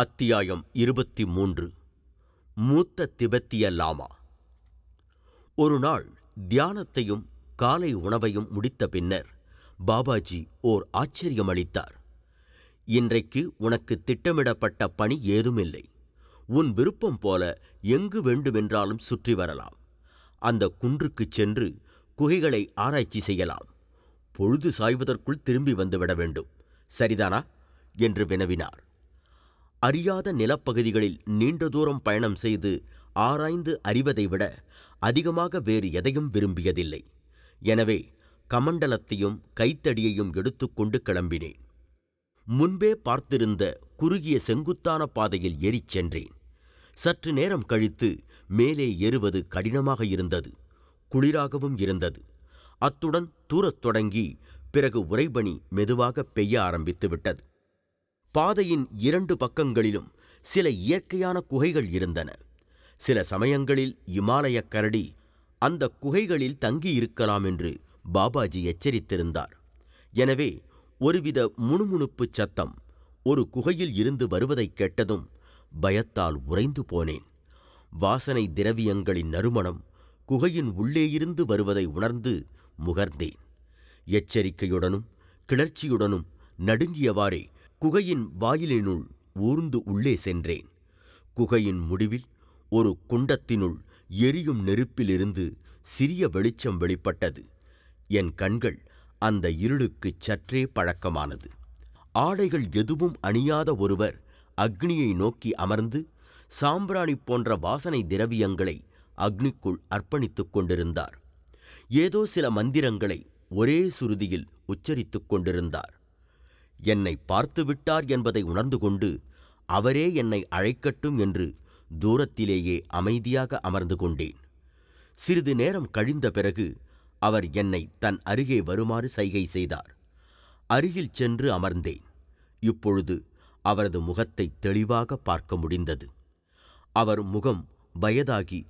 அத்தியாயம் இருபத்தி மூன்று மூத்த திபெத்திய லாமா ஒரு நாள் தியானத்தையும் காலை உணவையும் முடித்த பின்னர் பாபாஜி ஓர் ஆச்சரியம் அளித்தார் இன்றைக்கு உனக்கு திட்டமிடப்பட்ட பணி ஏதுமில்லை உன் விருப்பம் போல எங்கு வேண்டுமென்றாலும் சுற்றி வரலாம் அந்த குன்றுக்குச் சென்று குகைகளை ஆராய்ச்சி செய்யலாம் பொழுது சாய்வதற்குள் திரும்பி வந்துவிட வேண்டும் சரிதானா என்று வினவினார் அறியாத நிலப்பகுதிகளில் நீண்ட தூரம் பயணம் செய்து ஆராய்ந்து அறிவதை விட அதிகமாக வேறு எதையும் விரும்பியதில்லை எனவே கமண்டலத்தையும் கைத்தடியையும் எடுத்துக்கொண்டு கிளம்பினேன் முன்பே பார்த்திருந்த குறுகிய செங்குத்தான பாதையில் ஏறிச் சென்றேன் சற்று நேரம் கழித்து மேலே ஏறுவது கடினமாக இருந்தது குளிராகவும் இருந்தது அத்துடன் தூரத் தொடங்கி பிறகு உறைபனி மெதுவாக பெய்ய ஆரம்பித்து விட்டது பாதையின் இரண்டு பக்கங்களிலும் சில இயற்கையான குகைகள் இருந்தன சில சமயங்களில் இமாலய கரடி அந்த குகைகளில் தங்கியிருக்கலாம் என்று பாபாஜி எச்சரித்திருந்தார் எனவே ஒருவித முணுமுணுப்பு சத்தம் ஒரு குகையில் இருந்து வருவதைக் கேட்டதும் பயத்தால் உறைந்து போனேன் வாசனை திரவியங்களின் நறுமணம் குகையின் உள்ளேயிருந்து வருவதை உணர்ந்து முகர்ந்தேன் எச்சரிக்கையுடனும் கிளர்ச்சியுடனும் நடுங்கியவாறே குகையின் வாயிலினுள் ஊர்ந்து உள்ளே சென்றேன் குகையின் முடிவில் ஒரு குண்டத்தினுள் எரியும் நெருப்பிலிருந்து சிறிய வெளிச்சம் வெளிப்பட்டது என் கண்கள் அந்த இருளுக்குச் சற்றே பழக்கமானது ஆடைகள் எதுவும் அணியாத ஒருவர் அக்னியை நோக்கி அமர்ந்து சாம்பிராணி போன்ற வாசனை திரவியங்களை அக்னிக்குள் அர்ப்பணித்துக் கொண்டிருந்தார் ஏதோ சில மந்திரங்களை ஒரே சுருதியில் உச்சரித்துக் கொண்டிருந்தார் என்னை பார்த்து விட்டார் என்பதை உணர்ந்து கொண்டு அவரே என்னை அழைக்கட்டும் என்று தூரத்திலேயே அமைதியாக அமர்ந்து கொண்டேன் சிறிது நேரம் கழிந்த பிறகு அவர் என்னை தன் அருகே வருமாறு சைகை செய்தார் அருகில் சென்று அமர்ந்தேன் இப்பொழுது அவரது முகத்தை தெளிவாக பார்க்க முடிந்தது அவர் முகம் வயதாகி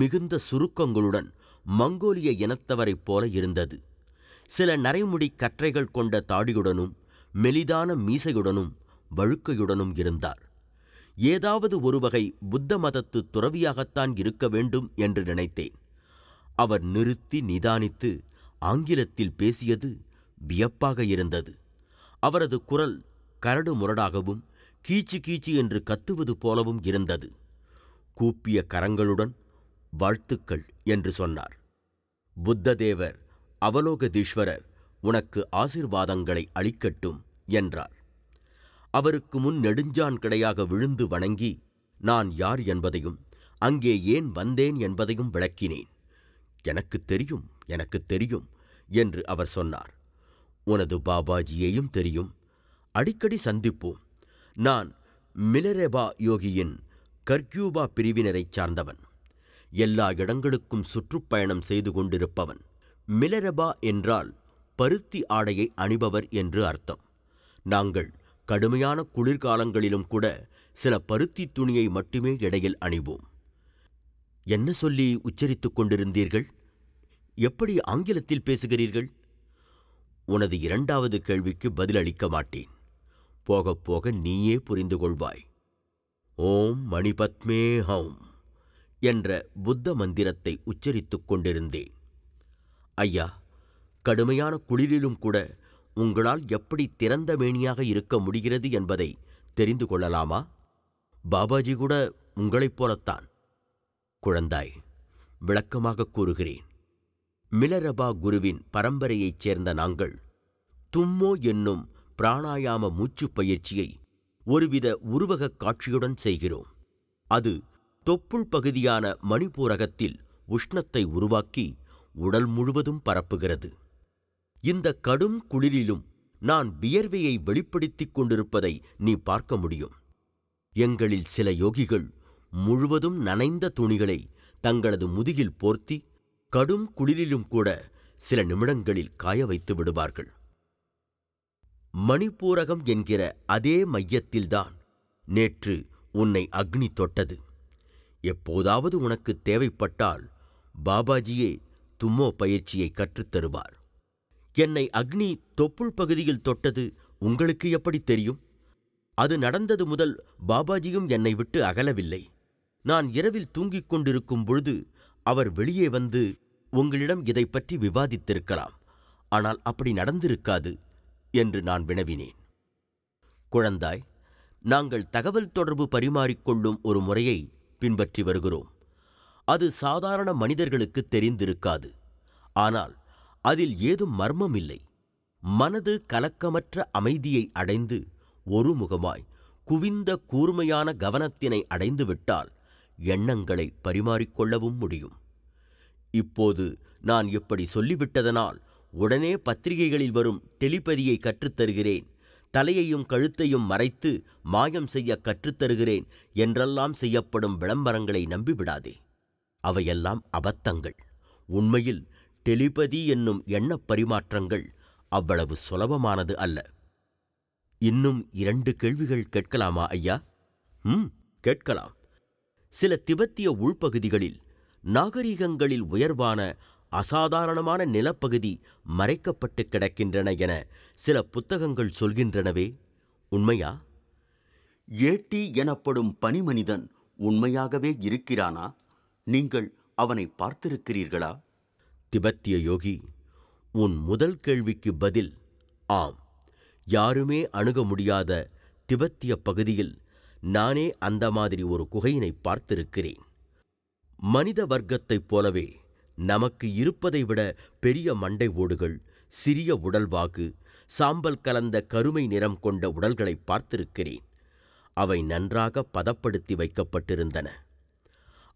மிகுந்த சுருக்கங்களுடன் மங்கோலிய இனத்தவரைப் போல இருந்தது சில நரைமுடி கற்றைகள் கொண்ட தாடியுடனும் மெலிதான மீசையுடனும் வழுக்கையுடனும் இருந்தார் ஏதாவது ஒருவகை புத்த மதத்து துறவியாகத்தான் இருக்க வேண்டும் என்று நினைத்தேன் அவர் நிறுத்தி நிதானித்து ஆங்கிலத்தில் பேசியது வியப்பாக இருந்தது அவரது குரல் கரடு முரடாகவும் கீச்சு கீச்சு என்று கத்துவது போலவும் இருந்தது கூப்பிய கரங்களுடன் வாழ்த்துக்கள் என்று சொன்னார் புத்ததேவர் அவலோகதீஸ்வரர் உனக்கு ஆசிர்வாதங்களை அளிக்கட்டும் என்றார் அவருக்கு முன் நெடுஞ்சான் கிடையாக விழுந்து வணங்கி நான் யார் என்பதையும் அங்கே ஏன் வந்தேன் என்பதையும் விளக்கினேன் எனக்கு தெரியும் எனக்கு தெரியும் என்று அவர் சொன்னார் உனது பாபாஜியையும் தெரியும் அடிக்கடி சந்திப்போம் நான் மிலரெபா யோகியின் கர்கியூபா பிரிவினரைச் சார்ந்தவன் எல்லா இடங்களுக்கும் சுற்றுப்பயணம் செய்து கொண்டிருப்பவன் மிலரெபா என்றால் பருத்தி ஆடையை அணிபவர் என்று அர்த்தம் நாங்கள் கடுமையான குளிர்காலங்களிலும் கூட சில பருத்தி துணியை மட்டுமே இடையில் அணிவோம் என்ன சொல்லி உச்சரித்துக் கொண்டிருந்தீர்கள் எப்படி ஆங்கிலத்தில் பேசுகிறீர்கள் உனது இரண்டாவது கேள்விக்கு பதிலளிக்க மாட்டேன் போகப் போக நீயே புரிந்து கொள்வாய் ஓம் மணிபத்மே ஹௌம் என்ற புத்த மந்திரத்தை உச்சரித்துக் கொண்டிருந்தேன் ஐயா கடுமையான குளிரிலும் கூட உங்களால் எப்படி திறந்த மேனியாக இருக்க முடிகிறது என்பதை தெரிந்து கொள்ளலாமா பாபாஜி கூட உங்களைப் போலத்தான் குழந்தாய் விளக்கமாக கூறுகிறேன் மிலரபா குருவின் பரம்பரையைச் சேர்ந்த நாங்கள் தும்மோ என்னும் பிராணாயாம மூச்சுப் பயிற்சியை ஒருவித உருவகக் காட்சியுடன் செய்கிறோம் அது தொப்புள் பகுதியான மணிப்பூரகத்தில் உஷ்ணத்தை உருவாக்கி உடல் முழுவதும் பரப்புகிறது இந்த கடும் குளிரிலும் நான் வியர்வையை வெளிப்படுத்திக் கொண்டிருப்பதை நீ பார்க்க முடியும் எங்களில் சில யோகிகள் முழுவதும் நனைந்த துணிகளை தங்களது முதுகில் போர்த்தி கடும் குளிரிலும் கூட சில நிமிடங்களில் காய வைத்து விடுவார்கள் மணிப்பூரகம் என்கிற அதே மையத்தில்தான் நேற்று உன்னை அக்னி தொட்டது எப்போதாவது உனக்கு தேவைப்பட்டால் பாபாஜியே தும்மோ பயிற்சியை கற்றுத்தருவார் என்னை அக்னி தொப்புள் பகுதியில் தொட்டது உங்களுக்கு எப்படி தெரியும் அது நடந்தது முதல் பாபாஜியும் என்னை விட்டு அகலவில்லை நான் இரவில் தூங்கிக் கொண்டிருக்கும் பொழுது அவர் வெளியே வந்து உங்களிடம் இதை பற்றி விவாதித்திருக்கலாம் ஆனால் அப்படி நடந்திருக்காது என்று நான் வினவினேன் குழந்தாய் நாங்கள் தகவல் தொடர்பு பரிமாறிக்கொள்ளும் ஒரு முறையை பின்பற்றி வருகிறோம் அது சாதாரண மனிதர்களுக்கு தெரிந்திருக்காது ஆனால் அதில் ஏதும் மர்மம் இல்லை மனது கலக்கமற்ற அமைதியை அடைந்து ஒருமுகமாய் குவிந்த கூர்மையான கவனத்தினை அடைந்துவிட்டால் எண்ணங்களை பரிமாறிக்கொள்ளவும் முடியும் இப்போது நான் இப்படி சொல்லிவிட்டதனால் உடனே பத்திரிகைகளில் வரும் டெலிபதியை கற்றுத்தருகிறேன் தலையையும் கழுத்தையும் மறைத்து மாயம் செய்ய கற்றுத்தருகிறேன் என்றெல்லாம் செய்யப்படும் விளம்பரங்களை நம்பிவிடாதே அவையெல்லாம் அபத்தங்கள் உண்மையில் டெலிபதி என்னும் எண்ணப் பரிமாற்றங்கள் அவ்வளவு சுலபமானது அல்ல இன்னும் இரண்டு கேள்விகள் கேட்கலாமா ஐயா ம் கேட்கலாம் சில திபெத்திய உள்பகுதிகளில் நாகரிகங்களில் உயர்வான அசாதாரணமான நிலப்பகுதி மறைக்கப்பட்டு கிடக்கின்றன என சில புத்தகங்கள் சொல்கின்றனவே உண்மையா ஏட்டி எனப்படும் பனிமனிதன் உண்மையாகவே இருக்கிறானா நீங்கள் அவனை பார்த்திருக்கிறீர்களா திபெத்திய யோகி உன் முதல் கேள்விக்கு பதில் ஆம் யாருமே அணுக முடியாத திபெத்திய பகுதியில் நானே அந்த மாதிரி ஒரு குகையினை பார்த்திருக்கிறேன் மனித வர்க்கத்தைப் போலவே நமக்கு இருப்பதை விட பெரிய மண்டை ஓடுகள் சிறிய உடல்வாக்கு சாம்பல் கலந்த கருமை நிறம் கொண்ட உடல்களை பார்த்திருக்கிறேன் அவை நன்றாக பதப்படுத்தி வைக்கப்பட்டிருந்தன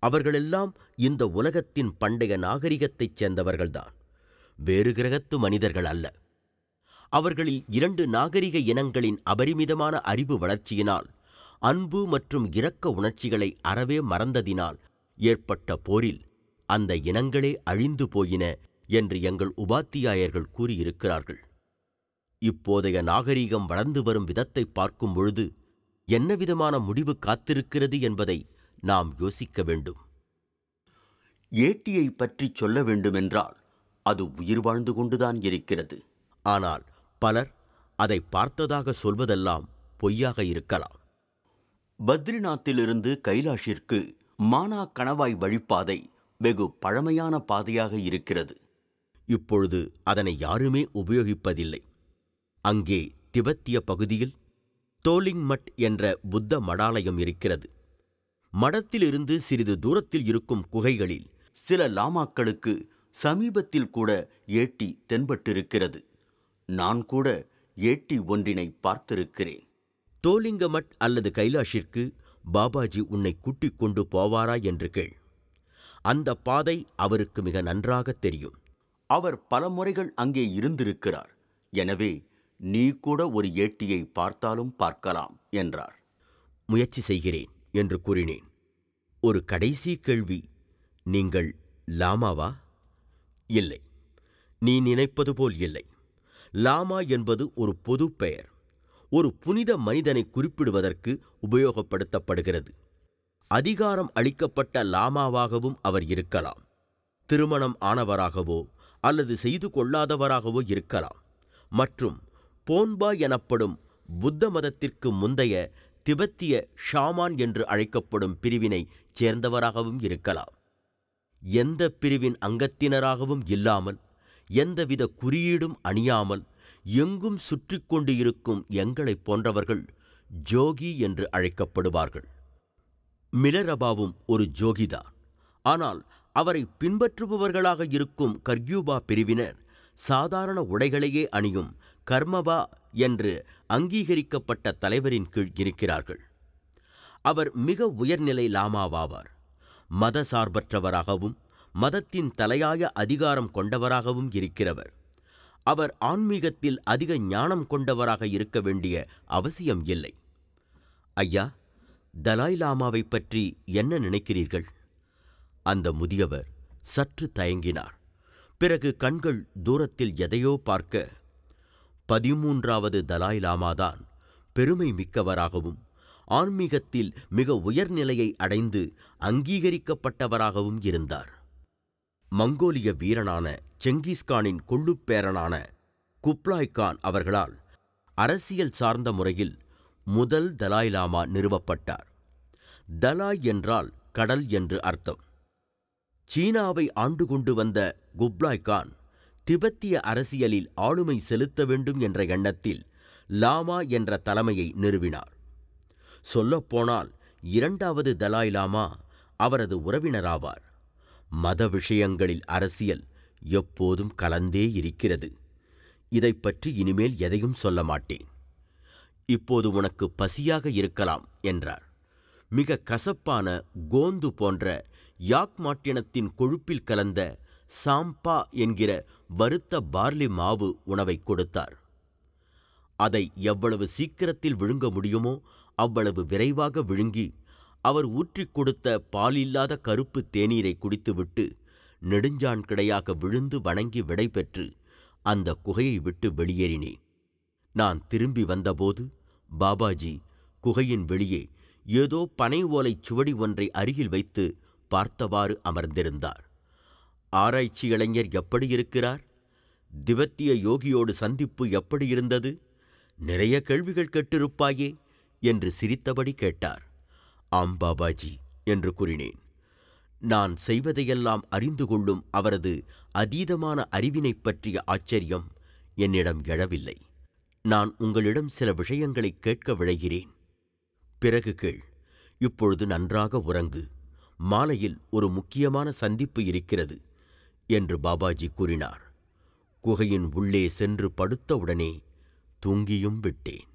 அவர்களெல்லாம் இந்த உலகத்தின் பண்டைய நாகரிகத்தைச் சேர்ந்தவர்கள்தான் வேறு கிரகத்து மனிதர்கள் அல்ல அவர்களில் இரண்டு நாகரிக இனங்களின் அபரிமிதமான அறிவு வளர்ச்சியினால் அன்பு மற்றும் இரக்க உணர்ச்சிகளை அறவே மறந்ததினால் ஏற்பட்ட போரில் அந்த இனங்களே அழிந்து போயின என்று எங்கள் உபாத்தியாயர்கள் கூறியிருக்கிறார்கள் இப்போதைய நாகரீகம் வளர்ந்து வரும் விதத்தை பார்க்கும் பொழுது என்ன விதமான முடிவு காத்திருக்கிறது என்பதை நாம் யோசிக்க வேண்டும் ஏட்டியை பற்றி சொல்ல வேண்டுமென்றால் அது உயிர் வாழ்ந்து கொண்டுதான் இருக்கிறது ஆனால் பலர் அதை பார்த்ததாக சொல்வதெல்லாம் பொய்யாக இருக்கலாம் பத்ரிநாத்திலிருந்து கைலாஷிற்கு மானா கணவாய் வழிப்பாதை வெகு பழமையான பாதையாக இருக்கிறது இப்பொழுது அதனை யாருமே உபயோகிப்பதில்லை அங்கே திபெத்திய பகுதியில் தோலிங்மட் என்ற புத்த மடாலயம் இருக்கிறது மடத்திலிருந்து சிறிது தூரத்தில் இருக்கும் குகைகளில் சில லாமாக்களுக்கு சமீபத்தில் கூட ஏட்டி தென்பட்டிருக்கிறது நான் கூட ஏட்டி ஒன்றினை பார்த்திருக்கிறேன் தோலிங்கமட் அல்லது கைலாஷிற்கு பாபாஜி உன்னை கூட்டிக் கொண்டு போவாரா என்று கேள் அந்த பாதை அவருக்கு மிக நன்றாக தெரியும் அவர் பல முறைகள் அங்கே இருந்திருக்கிறார் எனவே நீ கூட ஒரு ஏட்டியை பார்த்தாலும் பார்க்கலாம் என்றார் முயற்சி செய்கிறேன் என்று கூறினேன் ஒரு கடைசி கேள்வி நீங்கள் லாமாவா இல்லை நீ நினைப்பது போல் இல்லை லாமா என்பது ஒரு பொது பெயர் ஒரு புனித மனிதனை குறிப்பிடுவதற்கு உபயோகப்படுத்தப்படுகிறது அதிகாரம் அளிக்கப்பட்ட லாமாவாகவும் அவர் இருக்கலாம் திருமணம் ஆனவராகவோ அல்லது செய்து கொள்ளாதவராகவோ இருக்கலாம் மற்றும் போன்பா எனப்படும் புத்த மதத்திற்கு முந்தைய திபெத்திய ஷாமான் என்று அழைக்கப்படும் பிரிவினை சேர்ந்தவராகவும் இருக்கலாம் எந்த பிரிவின் அங்கத்தினராகவும் இல்லாமல் எந்தவித குறியீடும் அணியாமல் எங்கும் சுற்றி கொண்டு இருக்கும் எங்களைப் போன்றவர்கள் ஜோகி என்று அழைக்கப்படுவார்கள் மிலரபாவும் ஒரு ஜோகிதான் ஆனால் அவரை பின்பற்றுபவர்களாக இருக்கும் கர்கியூபா பிரிவினர் சாதாரண உடைகளையே அணியும் கர்மபா என்று அங்கீகரிக்கப்பட்ட தலைவரின் கீழ் இருக்கிறார்கள் அவர் மிக உயர்நிலை லாமாவாவார் மத சார்பற்றவராகவும் மதத்தின் தலையாய அதிகாரம் கொண்டவராகவும் இருக்கிறவர் அவர் ஆன்மீகத்தில் அதிக ஞானம் கொண்டவராக இருக்க வேண்டிய அவசியம் இல்லை ஐயா தலாய் லாமாவை பற்றி என்ன நினைக்கிறீர்கள் அந்த முதியவர் சற்று தயங்கினார் பிறகு கண்கள் தூரத்தில் எதையோ பார்க்க பதிமூன்றாவது தலாய் லாமாதான் பெருமை மிக்கவராகவும் ஆன்மீகத்தில் மிக உயர்நிலையை அடைந்து அங்கீகரிக்கப்பட்டவராகவும் இருந்தார் மங்கோலிய வீரனான செங்கிஸ்கானின் கொள்ளுப்பேரனான குப்லாய் கான் அவர்களால் அரசியல் சார்ந்த முறையில் முதல் தலாய் லாமா நிறுவப்பட்டார் தலாய் என்றால் கடல் என்று அர்த்தம் சீனாவை ஆண்டு கொண்டு வந்த குப்லாய் கான் திபெத்திய அரசியலில் ஆளுமை செலுத்த வேண்டும் என்ற எண்ணத்தில் லாமா என்ற தலைமையை நிறுவினார் சொல்லப்போனால் இரண்டாவது தலாய் லாமா அவரது உறவினராவார் மத விஷயங்களில் அரசியல் எப்போதும் கலந்தே இருக்கிறது இதை பற்றி இனிமேல் எதையும் சொல்ல மாட்டேன் இப்போது உனக்கு பசியாக இருக்கலாம் என்றார் மிக கசப்பான கோந்து போன்ற யாக் மாட்டினத்தின் கொழுப்பில் கலந்த சாம்பா என்கிற வறுத்த பார்லி மாவு உணவை கொடுத்தார் அதை எவ்வளவு சீக்கிரத்தில் விழுங்க முடியுமோ அவ்வளவு விரைவாக விழுங்கி அவர் ஊற்றிக் கொடுத்த பாலில்லாத கருப்பு தேநீரை குடித்துவிட்டு நெடுஞ்சான் கிடையாக விழுந்து வணங்கி விடைபெற்று அந்த குகையை விட்டு வெளியேறினேன் நான் திரும்பி வந்தபோது பாபாஜி குகையின் வெளியே ஏதோ பனை ஓலைச் சுவடி ஒன்றை அருகில் வைத்து பார்த்தவாறு அமர்ந்திருந்தார் ஆராய்ச்சி இளைஞர் எப்படி இருக்கிறார் திபத்திய யோகியோடு சந்திப்பு எப்படி இருந்தது நிறைய கேள்விகள் கேட்டிருப்பாயே என்று சிரித்தபடி கேட்டார் ஆம் பாபாஜி என்று கூறினேன் நான் செய்வதையெல்லாம் அறிந்து கொள்ளும் அவரது அதீதமான அறிவினைப் பற்றிய ஆச்சரியம் என்னிடம் எழவில்லை நான் உங்களிடம் சில விஷயங்களை கேட்க விழைகிறேன் பிறகு கேள் இப்பொழுது நன்றாக உறங்கு மாலையில் ஒரு முக்கியமான சந்திப்பு இருக்கிறது என்று பாபாஜி கூறினார் குகையின் உள்ளே சென்று படுத்தவுடனே தூங்கியும் விட்டேன்